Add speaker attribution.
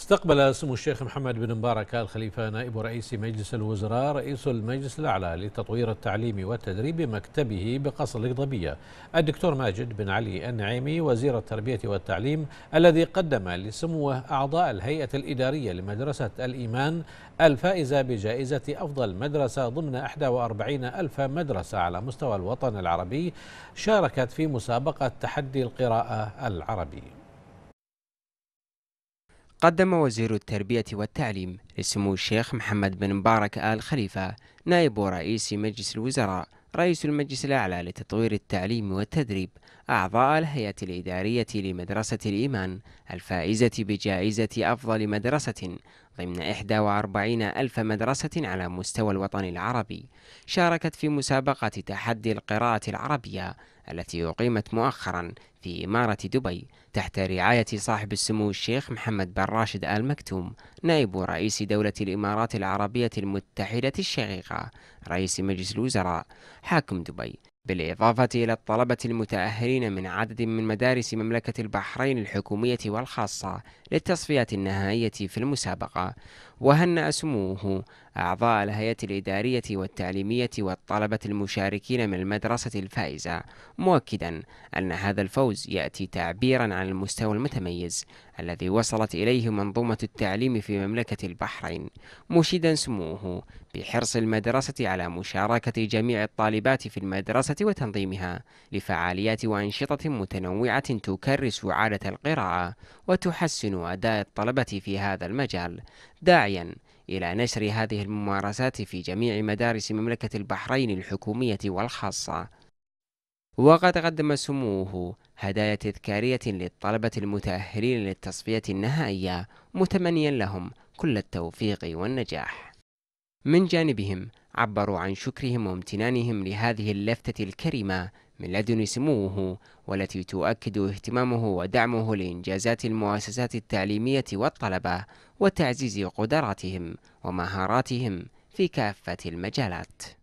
Speaker 1: استقبل سمو الشيخ محمد بن مبارك آل خليفة نائب رئيس مجلس الوزراء رئيس المجلس الأعلى لتطوير التعليم والتدريب مكتبه بقصر القضبية الدكتور ماجد بن علي النعيمي وزير التربية والتعليم الذي قدم لسموه أعضاء الهيئة الإدارية لمدرسة الإيمان الفائزة بجائزة أفضل مدرسة ضمن 41 ألف مدرسة على مستوى الوطن العربي شاركت في مسابقة تحدي القراءة العربي قدم
Speaker 2: وزير التربية والتعليم لسمو الشيخ محمد بن مبارك آل خليفة نائب رئيس مجلس الوزراء رئيس المجلس الأعلى لتطوير التعليم والتدريب أعضاء الهيئة الإدارية لمدرسة الإيمان الفائزة بجائزة أفضل مدرسة ضمن 41 ألف مدرسة على مستوى الوطن العربي شاركت في مسابقة تحدي القراءة العربية التي أقيمت مؤخرا في إمارة دبي تحت رعاية صاحب السمو الشيخ محمد بن راشد آل مكتوم نائب رئيس دولة الإمارات العربية المتحدة الشقيقة رئيس مجلس الوزراء حاكم دبي بالإضافة إلى الطلبة المتأهلين من عدد من مدارس مملكة البحرين الحكومية والخاصة للتصفيات النهائية في المسابقة وهنأ سموه أعضاء الهيئة الإدارية والتعليمية والطلبة المشاركين من المدرسة الفائزة مؤكدا أن هذا الفوز يأتي تعبيرا عن المستوى المتميز الذي وصلت إليه منظومة التعليم في مملكة البحرين مشيدا سموه بحرص المدرسة على مشاركة جميع الطالبات في المدرسة وتنظيمها لفعاليات وأنشطة متنوعة تكرس عادة القراءة وتحسن أداء الطلبة في هذا المجال داعيا إلى نشر هذه الممارسات في جميع مدارس مملكة البحرين الحكومية والخاصة وقد قدم سموه هدايا تذكارية للطلبة المتأهلين للتصفية النهائية متمنيا لهم كل التوفيق والنجاح من جانبهم عبروا عن شكرهم وامتنانهم لهذه اللفتة الكريمة من لدن سموه والتي تؤكد اهتمامه ودعمه لإنجازات المؤسسات التعليمية والطلبة وتعزيز قدراتهم ومهاراتهم في كافة المجالات